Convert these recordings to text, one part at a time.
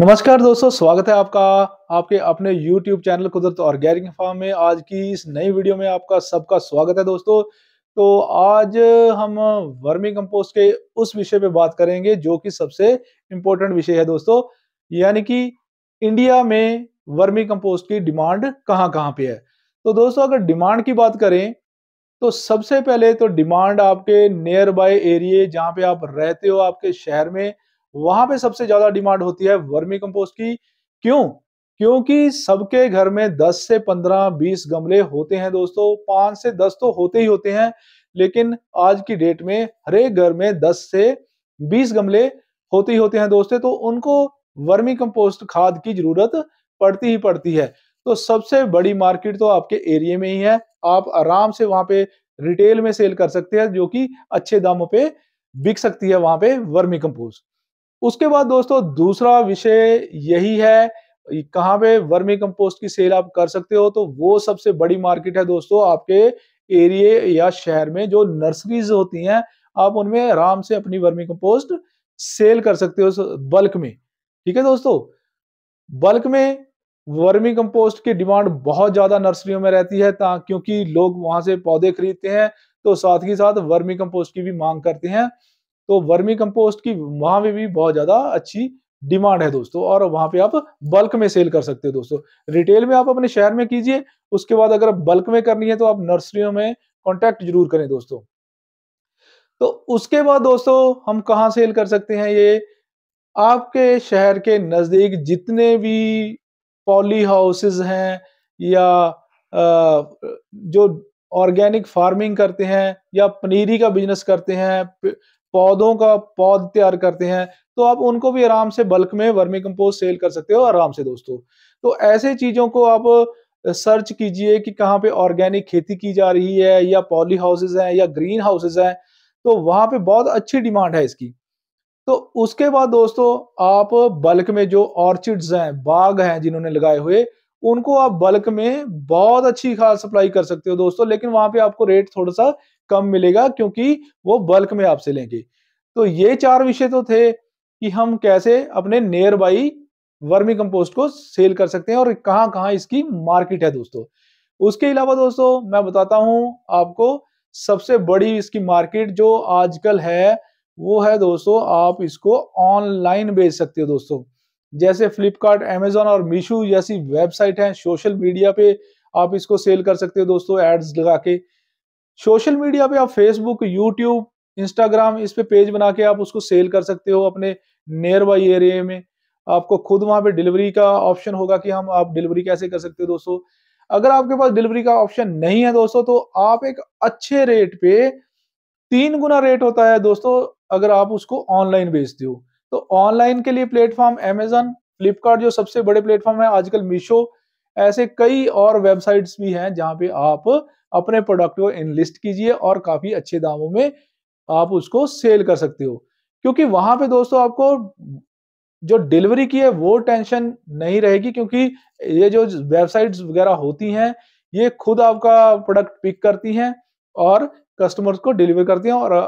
नमस्कार दोस्तों स्वागत है आपका आपके अपने YouTube चैनल कुदरत गैरिंग फार्म में आज की इस नई वीडियो में आपका सबका स्वागत है दोस्तों तो आज हम वर्मी कंपोस्ट के उस विषय पे बात करेंगे जो कि सबसे इम्पोर्टेंट विषय है दोस्तों यानी कि इंडिया में वर्मी कंपोस्ट की डिमांड कहाँ कहाँ पे है तो दोस्तों अगर डिमांड की बात करें तो सबसे पहले तो डिमांड आपके नियर बाय एरिए जहाँ पे आप रहते हो आपके शहर में वहां पे सबसे ज्यादा डिमांड होती है वर्मी कंपोस्ट की क्यों क्योंकि सबके घर में 10 से 15 20 गमले होते हैं दोस्तों पांच से 10 तो होते ही होते हैं लेकिन आज की डेट में हरेक घर में 10 से 20 गमले होते ही होते हैं दोस्तों तो उनको वर्मी कंपोस्ट खाद की जरूरत पड़ती ही पड़ती है तो सबसे बड़ी मार्केट तो आपके एरिए में ही है आप आराम से वहां पे रिटेल में सेल कर सकते हैं जो कि अच्छे दामों पे बिक सकती है वहां पे वर्मी कंपोस्ट उसके बाद दोस्तों दूसरा विषय यही है कहाँ पे वर्मी कंपोस्ट की सेल आप कर सकते हो तो वो सबसे बड़ी मार्केट है दोस्तों आपके एरिए या शहर में जो नर्सरीज होती हैं आप उनमें आराम से अपनी वर्मी कंपोस्ट सेल कर सकते हो बल्क में ठीक है दोस्तों बल्क में वर्मी कंपोस्ट की डिमांड बहुत ज्यादा नर्सरियों में रहती है क्योंकि लोग वहां से पौधे खरीदते हैं तो साथ ही साथ वर्मी कंपोस्ट की भी मांग करते हैं तो वर्मी कंपोस्ट की वहां पे भी बहुत ज्यादा अच्छी डिमांड है दोस्तों और वहां पे आप बल्क में सेल कर सकते हो दोस्तों रिटेल में आप अपने शहर में कीजिए उसके बाद अगर बल्क में करनी है तो आप नर्सरियों में कॉन्टेक्ट जरूर करें दोस्तों तो उसके बाद दोस्तों हम कहा सेल कर सकते हैं ये आपके शहर के नजदीक जितने भी पॉली हाउसेस हैं या जो ऑर्गेनिक फार्मिंग करते हैं या पनीरी का बिजनेस करते हैं पौधों का पौध तैयार करते हैं तो आप उनको भी आराम से बल्क में वर्मी कंपोस्ट सेल कर सकते हो आराम से दोस्तों तो ऐसे चीजों को आप सर्च कीजिए कि कहाँ पे ऑर्गेनिक खेती की जा रही है या पॉली हाउसेज हैं या ग्रीन हाउसेज हैं तो वहां पे बहुत अच्छी डिमांड है इसकी तो उसके बाद दोस्तों आप बल्क में जो ऑर्चिड्स हैं बाग हैं जिन्होंने लगाए हुए उनको आप बल्क में बहुत अच्छी खाद सप्लाई कर सकते हो दोस्तों लेकिन वहां पे आपको रेट थोड़ा सा कम मिलेगा क्योंकि वो बल्क में आपसे लेंगे तो ये चार विषय तो थे कि हम कैसे अपने नियर बाई वर्मी कंपोस्ट को सेल कर सकते हैं और कहां कहां इसकी मार्केट है दोस्तों उसके अलावा दोस्तों मैं बताता हूं आपको सबसे बड़ी इसकी मार्केट जो आजकल है वो है दोस्तों आप इसको ऑनलाइन बेच सकते हो दोस्तों जैसे फ्लिपकार्ट एमेजोन और मीशो जैसी वेबसाइट है सोशल मीडिया पे आप इसको सेल कर सकते हो दोस्तों एड्स लगा के सोशल मीडिया पे आप फेसबुक यूट्यूब इंस्टाग्राम इस पे पेज बना के आप उसको सेल कर सकते हो अपने नियर बाई एरिए में आपको खुद वहां पे डिलीवरी का ऑप्शन होगा कि हम आप डिलीवरी कैसे कर सकते हो दोस्तों अगर आपके पास डिलीवरी का ऑप्शन नहीं है दोस्तों तो आप एक अच्छे रेट पे तीन गुना रेट होता है दोस्तों अगर आप उसको ऑनलाइन बेचते हो तो ऑनलाइन के लिए प्लेटफॉर्म अमेजन फ्लिपकार्ट जो सबसे बड़े प्लेटफॉर्म है आजकल मीशो ऐसे कई और वेबसाइट्स भी हैं जहां पे आप अपने प्रोडक्ट को इनलिस्ट कीजिए और काफी अच्छे दामों में आप उसको सेल कर सकते हो क्योंकि वहां पे दोस्तों आपको जो डिलीवरी की है वो टेंशन नहीं रहेगी क्योंकि ये जो वेबसाइट्स वगैरह होती हैं ये खुद आपका प्रोडक्ट पिक करती हैं और कस्टमर्स को डिलीवर करती हैं और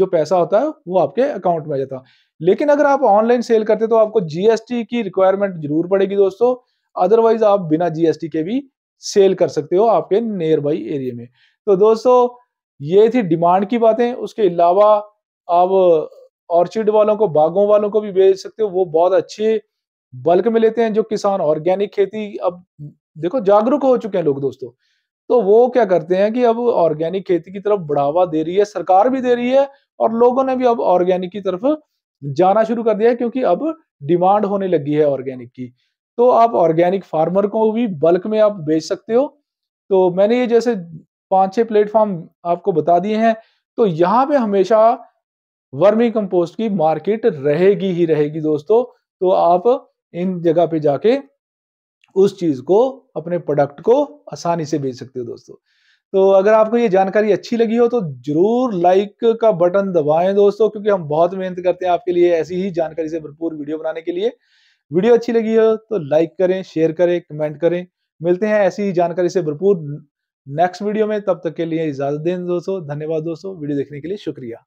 जो पैसा होता है वो आपके अकाउंट में आ जाता है लेकिन अगर आप ऑनलाइन सेल करते तो आपको जीएसटी की रिक्वायरमेंट जरूर पड़ेगी दोस्तों अदरवाइज आप बिना जीएसटी के भी सेल कर सकते हो आपके नियर बाई एरिए में तो दोस्तों ये थी डिमांड की बातें उसके अलावा आप ऑर्चिड वालों को बागों वालों को भी बेच सकते हो वो बहुत अच्छे बल्क में लेते हैं जो किसान ऑर्गेनिक खेती अब देखो जागरूक हो चुके हैं लोग दोस्तों तो वो क्या करते हैं कि अब ऑर्गेनिक खेती की तरफ बढ़ावा दे रही है सरकार भी दे रही है और लोगों ने भी अब ऑर्गेनिक की तरफ जाना शुरू कर दिया है क्योंकि अब डिमांड होने लगी है ऑर्गेनिक की तो आप ऑर्गेनिक फार्मर को भी बल्क में आप बेच सकते हो तो मैंने ये जैसे पांच छह प्लेटफॉर्म आपको बता दिए हैं तो यहाँ पे हमेशा वर्मी कंपोस्ट की मार्केट रहेगी ही रहेगी दोस्तों तो आप इन जगह पे जाके उस चीज को अपने प्रोडक्ट को आसानी से बेच सकते हो दोस्तों तो अगर आपको ये जानकारी अच्छी लगी हो तो जरूर लाइक का बटन दबाएं दोस्तों क्योंकि हम बहुत मेहनत करते हैं आपके लिए ऐसी ही जानकारी से भरपूर वीडियो बनाने के लिए वीडियो अच्छी लगी हो तो लाइक करें शेयर करें कमेंट करें मिलते हैं ऐसी ही जानकारी से भरपूर नेक्स्ट वीडियो में तब तक के लिए इजाजत दें दोस्तों धन्यवाद दोस्तों वीडियो देखने के लिए शुक्रिया